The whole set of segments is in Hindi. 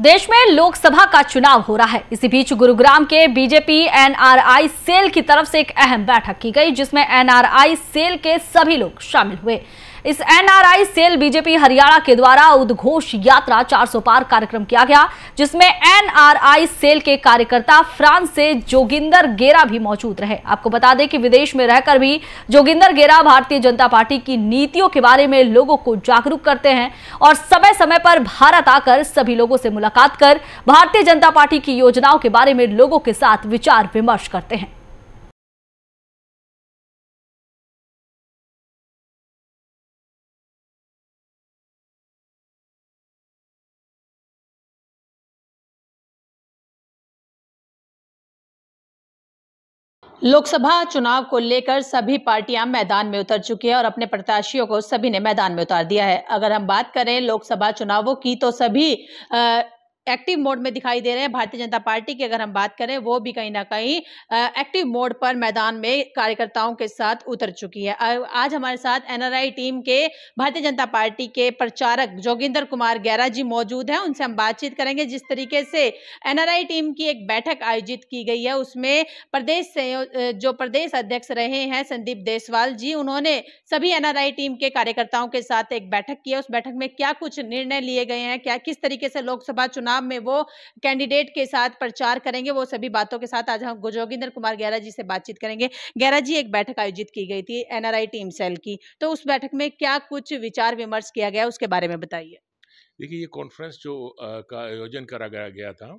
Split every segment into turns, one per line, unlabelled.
देश में लोकसभा का चुनाव हो रहा है इसी बीच गुरुग्राम के बीजेपी एनआरआई सेल की तरफ से एक अहम बैठक की गई जिसमें एनआरआई सेल के सभी लोग शामिल हुए इस एनआरआई सेल बीजेपी हरियाणा के द्वारा उद्घोष यात्रा 400 पार कार्यक्रम किया गया जिसमें एनआरआई सेल के कार्यकर्ता फ्रांस से जोगिंदर गेरा भी मौजूद रहे आपको बता दें कि विदेश में रहकर भी जोगिंदर गेरा भारतीय जनता पार्टी की नीतियों के बारे में लोगों को जागरूक करते हैं और समय समय पर भारत आकर सभी लोगों से मुलाकात कर भारतीय जनता पार्टी की योजनाओं के बारे में लोगों के साथ विचार विमर्श करते हैं लोकसभा चुनाव को लेकर सभी पार्टियां मैदान में उतर चुकी हैं और अपने प्रत्याशियों को सभी ने मैदान में उतार दिया है अगर हम बात करें लोकसभा चुनावों की तो सभी एक्टिव मोड में दिखाई दे रहे हैं भारतीय जनता पार्टी की अगर हम बात करें वो भी कहीं ना कहीं एक्टिव मोड पर मैदान में कार्यकर्ताओं के साथ उतर चुकी है आज हमारे साथ एनआरआई टीम के भारतीय जनता पार्टी के प्रचारक जोगिंदर कुमार गैरा जी मौजूद हैं उनसे हम बातचीत करेंगे जिस तरीके से एनआरआई टीम की एक बैठक आयोजित की गई है उसमें प्रदेश से जो प्रदेश अध्यक्ष रहे हैं संदीप देसवाल जी उन्होंने सभी एनआरआई टीम के कार्यकर्ताओं के साथ एक बैठक की है उस बैठक में क्या कुछ निर्णय लिए गए हैं क्या किस तरीके से लोकसभा चुनाव चुनाव में वो कैंडिडेट के साथ प्रचार करेंगे वो सभी बातों के साथ आज हम जोगिंदर कुमार गैरा जी से बातचीत करेंगे गैरा जी एक बैठक आयोजित की गई थी एनआरआई टीम सेल की तो उस बैठक में क्या कुछ विचार विमर्श किया गया उसके बारे में बताइए
देखिए ये कॉन्फ्रेंस जो आ, का आयोजन करा गया था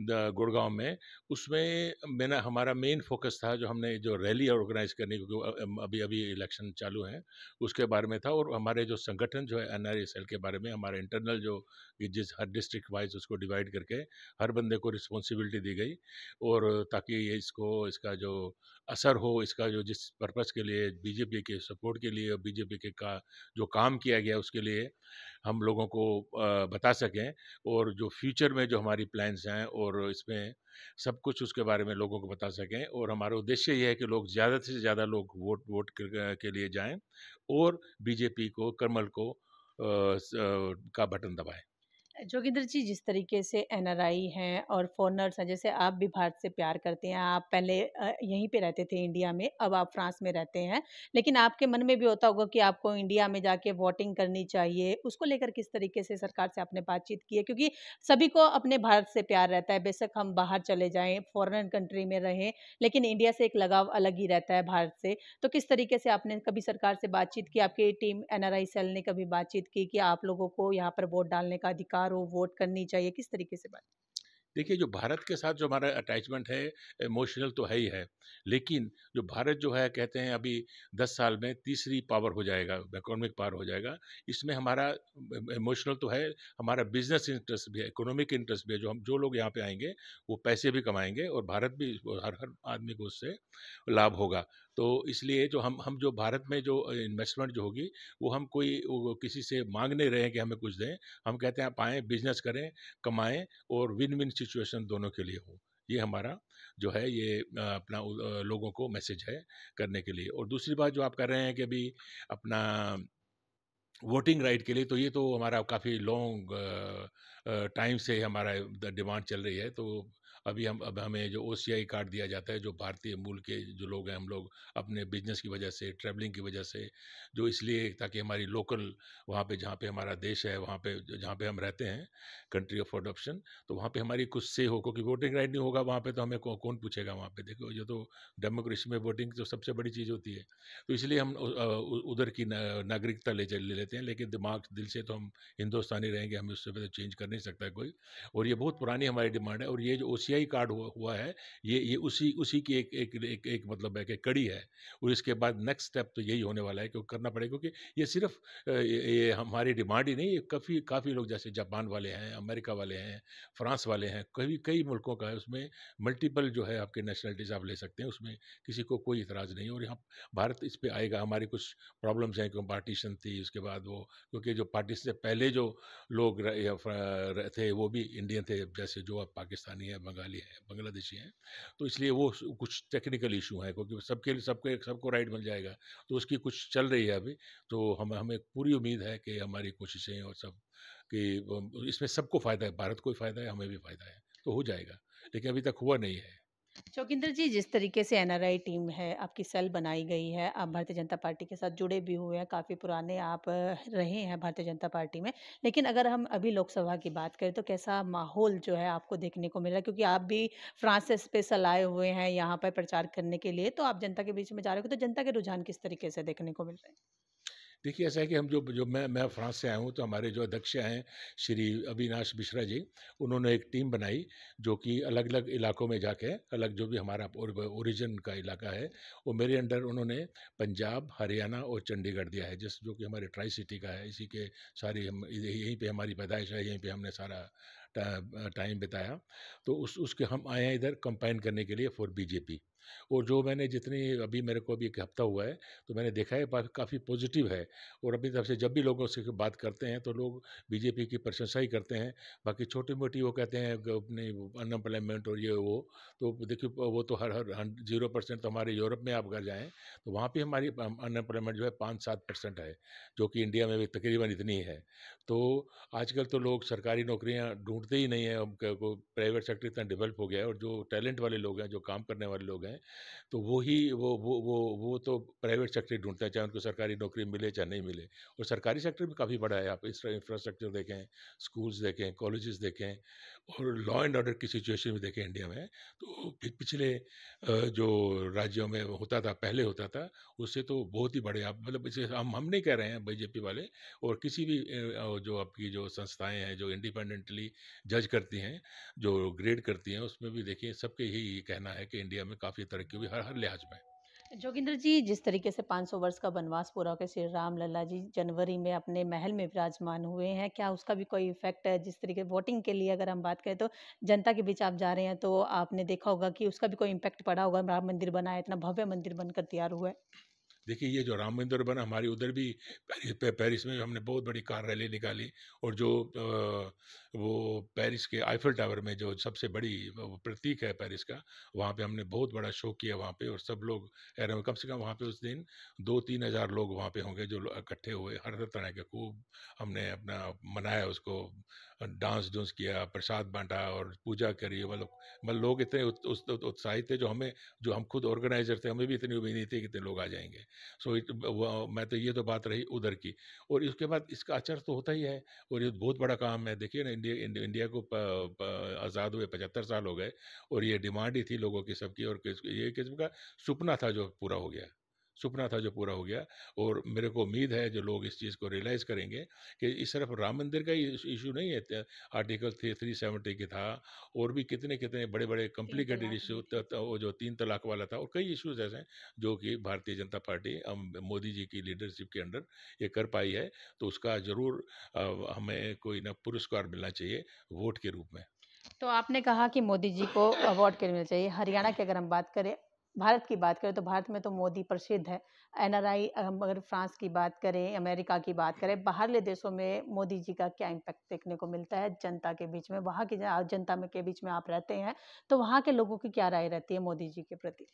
गुड़गांव में उसमें मैंने हमारा मेन फोकस था जो हमने जो रैली ऑर्गेनाइज करने क्योंकि अभी अभी इलेक्शन चालू हैं उसके बारे में था और हमारे जो संगठन जो है एन के बारे में हमारे इंटरनल जो जिस हर डिस्ट्रिक्ट वाइज उसको डिवाइड करके हर बंदे को रिस्पॉन्सिबिलिटी दी गई और ताकि ये इसको इसका जो असर हो इसका जो जिस पर्पज़ के लिए बीजेपी के सपोर्ट के लिए और बीजेपी के का जो काम किया गया उसके लिए हम लोगों को बता सकें और जो फ्यूचर में जो हमारी प्लान्स हैं और और इसमें सब कुछ उसके बारे में लोगों को बता सकें और हमारा उद्देश्य ये है कि लोग ज़्यादा से ज़्यादा लोग वोट वोट के लिए जाएं और बीजेपी को कमल को आ, आ, का बटन दबाएं
जोगिंदर जी जिस तरीके से एनआरआई हैं और फॉरनर्स हैं जैसे आप भी भारत से प्यार करते हैं आप पहले यहीं पे रहते थे इंडिया में अब आप फ्रांस में रहते हैं लेकिन आपके मन में भी होता होगा कि आपको इंडिया में जाके वोटिंग करनी चाहिए उसको लेकर किस तरीके से सरकार से आपने बातचीत की है क्योंकि सभी को अपने भारत से प्यार रहता है बेशक हम बाहर चले जाएँ फॉरन कंट्री में रहें लेकिन इंडिया से एक लगाव अलग ही रहता है भारत से तो किस तरीके से आपने कभी सरकार से बातचीत की आपकी टीम एन सेल ने कभी बातचीत की कि आप लोगों को यहाँ पर वोट डालने का अधिकार हो वोट करनी चाहिए किस तरीके से बात
देखिए जो भारत के साथ जो हमारा अटैचमेंट है इमोशनल तो है ही है लेकिन जो भारत जो है कहते हैं अभी दस साल में तीसरी पावर हो जाएगा इकोनॉमिक पावर हो जाएगा इसमें हमारा इमोशनल तो है हमारा बिजनेस इंटरेस्ट भी है इकोनॉमिक इंटरेस्ट भी है जो हम जो लोग यहाँ पे आएंगे वो पैसे भी कमाएंगे और भारत भी हर हर आदमी को उससे लाभ होगा तो इसलिए जो हम हम जो भारत में जो इन्वेस्टमेंट जो होगी वो हम कोई वो किसी से मांग नहीं रहे हैं कि हमें कुछ दें हम कहते हैं आप आएँ बिजनेस करें कमाएँ और विन विन सिचुएशन दोनों के लिए हो ये हमारा जो है ये अपना लोगों को मैसेज है करने के लिए और दूसरी बात जो आप कर रहे हैं कि अभी अपना वोटिंग राइट के लिए तो ये तो हमारा काफ़ी लॉन्ग टाइम से हमारा डिमांड चल रही है तो अभी हम अब हमें जो ओ कार्ड दिया जाता है जो भारतीय मूल के जो लोग हैं हम लोग अपने बिजनेस की वजह से ट्रैवलिंग की वजह से जो इसलिए ताकि हमारी लोकल वहाँ पे जहाँ पे हमारा देश है वहाँ पे जहाँ पे हम रहते हैं कंट्री ऑफ अडोप्शन तो वहाँ पे हमारी कुछ से हो क्योंकि वोटिंग राइट नहीं होगा वहाँ पर तो हमें कौ, कौन पूछेगा वहाँ पर देखो ये तो डेमोक्रेसी में वोटिंग तो सबसे बड़ी चीज़ होती है तो इसलिए हम उधर की नागरिकता ले ले लेते लेते हैं लेकिन दिमाग दिल से तो हम हिंदुस्तानी रहेंगे हमें उससे पहले चेंज कर नहीं सकता कोई और ये बहुत पुरानी हमारी डिमांड है और ये जो ओ कार्ड हुआ हुआ है ये ये उसी उसी की एक एक एक, एक मतलब है कि कड़ी है और इसके बाद नेक्स्ट स्टेप तो यही होने वाला है कि करना पड़ेगा क्योंकि ये सिर्फ ये हमारी डिमांड ही नहीं ये काफ़ी काफ़ी लोग जैसे जापान वाले हैं अमेरिका वाले हैं फ्रांस वाले हैं कभी कई मुल्कों का है उसमें मल्टीपल जो है आपके नेशनलिटीज़ आप ले सकते हैं उसमें किसी को कोई इतराज़ नहीं और यहाँ भारत इस पर आएगा हमारी कुछ प्रॉब्लम्स हैं क्योंकि पार्टीशन थी उसके बाद बाद वो क्योंकि जो पार्टी से पहले जो लोग रह, थे वो भी इंडियन थे जैसे जो अब पाकिस्तानी है बंगाली है बांग्लादेशी हैं तो इसलिए वो कुछ टेक्निकल इशू है क्योंकि सबके लिए सबके सबको राइट मिल जाएगा तो उसकी कुछ चल रही है अभी तो हम हमें पूरी उम्मीद है कि हमारी कोशिशें और सब कि इसमें सबको फ़ायदा है भारत को भी फ़ायदा है हमें भी फ़ायदा है तो हो जाएगा लेकिन अभी तक हुआ नहीं है
चौकिंदर जी जिस तरीके से एनआरआई टीम है आपकी सेल बनाई गई है आप भारतीय जनता पार्टी के साथ जुड़े भी हुए हैं काफ़ी पुराने आप रहे हैं भारतीय जनता पार्टी में लेकिन अगर हम अभी लोकसभा की बात करें तो कैसा माहौल जो है आपको देखने को मिला क्योंकि आप भी फ्रांस से स्पेशल आए हुए हैं यहाँ पर प्रचार करने के लिए तो आप जनता के बीच में जा रहे हो तो जनता के रुझान किस तरीके से देखने को मिल रहे हैं
देखिए ऐसा है कि हम जो जो मैं मैं फ्रांस से आया हूँ तो हमारे जो अध्यक्ष हैं श्री अविनाश मिश्रा जी उन्होंने एक टीम बनाई जो कि अलग अलग इलाकों में जाके अलग जो भी हमारा ओरिजिन का इलाका है वो मेरे अंडर उन्होंने पंजाब हरियाणा और चंडीगढ़ दिया है जिस जो कि हमारे ट्राई सिटी का है इसी के सारी हम यहीं पर हमारी पैदाइश है यहीं पर हमने सारा टाइम बिताया तो उस उसके हम आए हैं इधर कंपाइन करने के लिए फॉर बीजेपी और जो मैंने जितनी अभी मेरे को अभी एक हफ्ता हुआ है तो मैंने देखा है काफ़ी पॉजिटिव है और अपनी तरफ से जब भी लोगों से बात करते हैं तो लोग बीजेपी की प्रशंसा ही करते हैं बाकी छोटी मोटी वो कहते हैं अपनी अनएम्प्लॉयमेंट और ये वो तो देखिए वो तो हर हर जीरो परसेंट तो हमारे यूरोप में आप अगर जाएँ तो वहाँ पर हमारी अनएम्प्लॉयमेंट जो है पाँच सात परसेंट है जो कि इंडिया में भी तकरीबन इतनी है तो आजकल तो लोग सरकारी नौकरियाँ ढूंढते ही नहीं हैं प्राइवेट सेक्टर इतना डेवलप हो गया है और जो टैलेंट वाले लोग हैं जो काम करने वाले लोग हैं हैं तो वो ही वो वो वो वो तो प्राइवेट सेक्टर ढूंढता है चाहे उनको सरकारी नौकरी मिले चाहे नहीं मिले और सरकारी सेक्टर भी काफ़ी बड़ा है आप इस इंफ्रास्ट्रक्चर देखें स्कूल्स देखें कॉलेजेस देखें और लॉ एंड ऑर्डर की सिचुएशन भी देखें इंडिया में तो पिछले जो राज्यों में होता था पहले होता था उससे तो बहुत ही बड़े आप मतलब इसे हम हम नहीं कह रहे हैं बीजेपी वाले और किसी भी जो आपकी जो संस्थाएं हैं जो इंडिपेंडेंटली जज करती हैं जो ग्रेड करती हैं उसमें भी देखिए सबके यही कहना है कि इंडिया में काफ़ी की तरक्की हुई हर हर लिहाज में
जोगिंद्र जी जिस तरीके से 500 वर्ष का वनवास पूरा होकर श्री राम लला जी जनवरी में अपने महल में विराजमान हुए हैं क्या उसका भी कोई इफेक्ट है जिस तरीके वोटिंग के लिए अगर हम बात करें तो जनता के बीच आप जा रहे हैं तो आपने देखा होगा कि उसका भी कोई इम्पैक्ट पड़ा होगा राम मंदिर बना है इतना भव्य मंदिर बनकर तैयार हुआ है
देखिए ये जो राम मंदिर बना हमारे उधर भी पेरिस पेरिस में हमने बहुत बड़ी कार रैली निकाली और जो वो पेरिस के आइफल टावर में जो सबसे बड़ी प्रतीक है पेरिस का वहाँ पे हमने बहुत बड़ा शो किया वहाँ पे और सब लोग कम से कम वहाँ पे उस दिन दो तीन हज़ार लोग वहाँ पे होंगे जो इकट्ठे हुए हर तरह के खूब हमने अपना मनाया उसको डांस डूंस किया प्रसाद बांटा और पूजा करी मतलब मतलब लोग इतने उत्साहित थे जो हमें जो हम खुद ऑर्गेनाइजर थे हमें भी इतनी उम्मीद नहीं थी कि इतने लोग आ जाएंगे सो इट मैं तो ये तो बात रही उधर की और इसके बाद इसका अचर तो होता ही है और ये बहुत बड़ा काम है देखिए ना इंडिया इंडिया, इंडिया को आज़ाद हुए पचहत्तर साल हो गए और ये डिमांड ही थी लोगों की सबकी और ये किस्म का सपना था जो पूरा हो गया सुपना था जो पूरा हो गया और मेरे को उम्मीद है जो लोग इस चीज़ को रियलाइज़ करेंगे कि इस सिर्फ राम मंदिर का ही इशू नहीं है आर्टिकल थ्री थ्री सेवेंटी के था और भी कितने कितने बड़े बड़े कॉम्प्लिकेटेड इशू वो जो तीन तलाक वाला था और कई इश्यूज ऐसे हैं जो कि भारतीय जनता पार्टी हम मोदी जी की लीडरशिप के अंडर ये कर पाई है तो उसका ज़रूर हमें कोई ना पुरस्कार मिलना चाहिए वोट के रूप में
तो आपने कहा कि मोदी जी को अवार्ड के मिलना चाहिए हरियाणा की अगर हम बात करें भारत की बात करें तो भारत में तो मोदी प्रसिद्ध है एनआरआई अगर फ्रांस की बात करें अमेरिका की बात करें बाहरले देशों में मोदी जी का क्या इम्पैक्ट देखने को मिलता है जनता के बीच में वहाँ की जनता में के बीच में आप रहते हैं तो वहाँ के लोगों की क्या राय रहती है मोदी जी के प्रति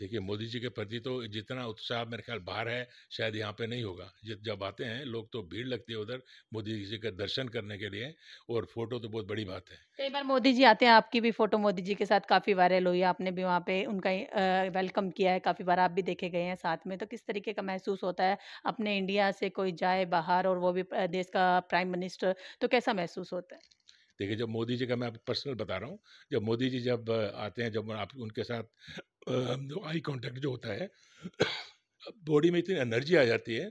देखिए मोदी जी के प्रति तो जितना उत्साह मेरे ख्याल बाहर है शायद यहाँ पे नहीं होगा जब आते हैं लोग तो भीड़ लगती है उधर मोदी जी के दर्शन करने के लिए और फोटो तो बहुत बड़ी बात है
कई बार मोदी जी आते हैं आपकी भी फोटो मोदी जी के साथ काफी वायरल हुई है आपने भी वहाँ पे उनका वेलकम किया है काफी बार आप भी देखे गए हैं साथ में तो किस तरीके का महसूस होता है अपने इंडिया से कोई जाए बाहर और वो भी देश का प्राइम मिनिस्टर तो कैसा महसूस होता है
देखिए जब मोदी जी का मैं पर्सनल बता रहा हूँ जब मोदी जी जब आते हैं जब आप उनके साथ आई कांटेक्ट जो होता है बॉडी में इतनी एनर्जी आ जाती है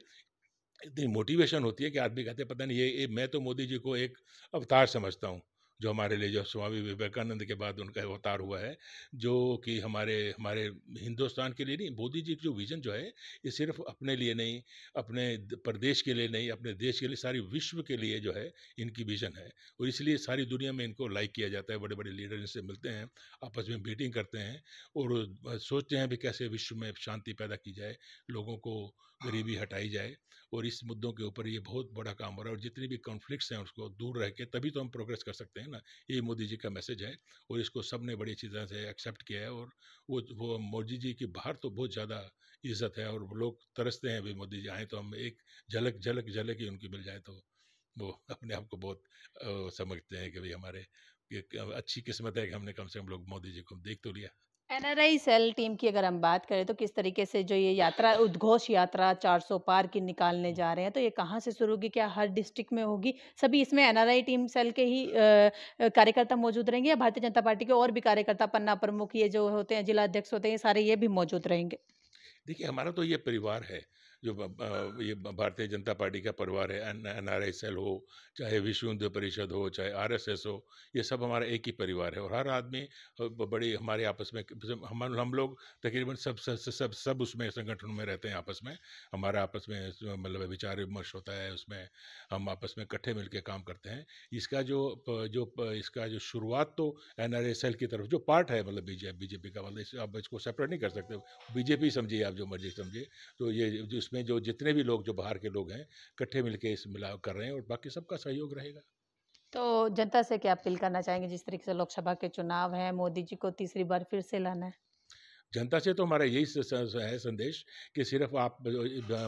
इतनी मोटिवेशन होती है कि आदमी कहते हैं पता नहीं ये, ये मैं तो मोदी जी को एक अवतार समझता हूँ जो हमारे लिए जो स्वामी विवेकानंद के बाद उनका अवतार हुआ है जो कि हमारे हमारे हिंदुस्तान के लिए नहीं मोदी जी जो विज़न जो है ये सिर्फ अपने लिए नहीं अपने प्रदेश के लिए नहीं अपने देश के लिए सारी विश्व के लिए जो है इनकी विज़न है और इसलिए सारी दुनिया में इनको लाइक किया जाता है बड़े बड़े लीडर इनसे मिलते हैं आपस में मीटिंग करते हैं और सोचते हैं भी कैसे विश्व में शांति पैदा की जाए लोगों को गरीबी हटाई जाए और इस मुद्दों के ऊपर ये बहुत बड़ा काम हो रहा है और जितनी भी कॉन्फ्लिक्ट्स हैं उसको दूर रह के तभी तो हम प्रोग्रेस कर सकते हैं ना ये मोदी जी का मैसेज है और इसको सब ने बड़ी अच्छी तरह से एक्सेप्ट किया है और वो वो मोदी जी की बाहर तो बहुत ज़्यादा इज्जत है और लोग तरसते हैं भाई मोदी जी आए तो हम एक झलक झलक झलक ही उनकी मिल जाए तो वो अपने आप को बहुत समझते हैं कि भाई हमारे अच्छी किस्मत है कि हमने कम से कम लोग मोदी जी को देख तो लिया
एनआरआई सेल टीम की अगर हम बात करें तो किस तरीके से जो ये यात्रा उद्घोष यात्रा 400 पार की निकालने जा रहे हैं तो ये कहाँ से शुरू होगी क्या हर डिस्ट्रिक्ट में होगी सभी इसमें एनआरआई टीम सेल के ही कार्यकर्ता मौजूद रहेंगे या भारतीय जनता पार्टी के और भी कार्यकर्ता पन्ना प्रमुख ये जो होते हैं जिला अध्यक्ष होते हैं सारे ये भी मौजूद रहेंगे
देखिए हमारा तो ये परिवार है जो ये भारतीय जनता पार्टी का परिवार है एन आर एस एल हो चाहे विश्व हिंदू परिषद हो चाहे आर एस एस हो ये सब हमारा एक ही परिवार है और हर आदमी बड़ी हमारे आपस में हम हम लोग तकरीबन सब सब सब सब उसमें संगठन में रहते हैं आपस में हमारा आपस में मतलब विचार विमर्श होता है उसमें हम आपस में इकट्ठे मिल काम करते हैं इसका जो जो इसका जो शुरुआत तो एन आर एस एल की तरफ जो पार्ट है मतलब बीजेपी बीजेपी का मतलब आप इसको सेपरेट नहीं कर सकते बीजेपी समझिए आप जो मर्जी समझिए तो ये जिस इसमें जो जितने भी लोग जो बाहर के लोग हैं इकट्ठे मिलके इस मिलाव कर रहे हैं और बाकी सबका सहयोग रहेगा
तो जनता से क्या अपील करना चाहेंगे जिस तरीके से लोकसभा के चुनाव हैं मोदी जी को तीसरी बार फिर से लाना है
जनता से तो हमारा यही है संदेश कि सिर्फ आप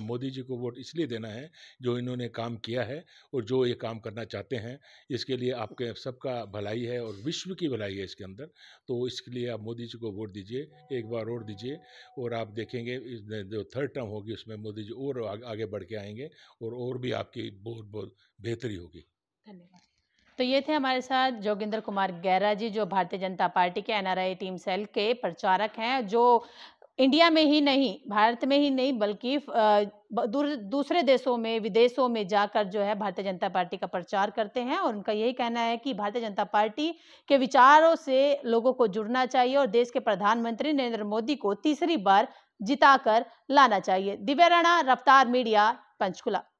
मोदी जी को वोट इसलिए देना है जो इन्होंने काम किया है और जो ये काम करना चाहते हैं इसके लिए आपके सबका भलाई है और विश्व की भलाई है इसके अंदर तो इसके लिए आप मोदी जी को वोट दीजिए एक बार और दीजिए और आप देखेंगे जो थर्ड टर्म होगी उसमें मोदी जी और आगे बढ़ के आएंगे और और भी आपकी बहुत बहुत बेहतरी होगी धन्यवाद
तो ये थे हमारे साथ जोगिंदर कुमार गैरा जी जो भारतीय जनता पार्टी के एनआरआई टीम सेल के प्रचारक हैं जो इंडिया में ही नहीं भारत में ही नहीं बल्कि दूसरे देशों में विदेशों में जाकर जो है भारतीय जनता पार्टी का प्रचार करते हैं और उनका यही कहना है कि भारतीय जनता पार्टी के विचारों से लोगों को जुड़ना चाहिए और देश के प्रधानमंत्री नरेंद्र मोदी को तीसरी बार जिताकर लाना चाहिए दिव्या राणा रफ्तार मीडिया पंचकुला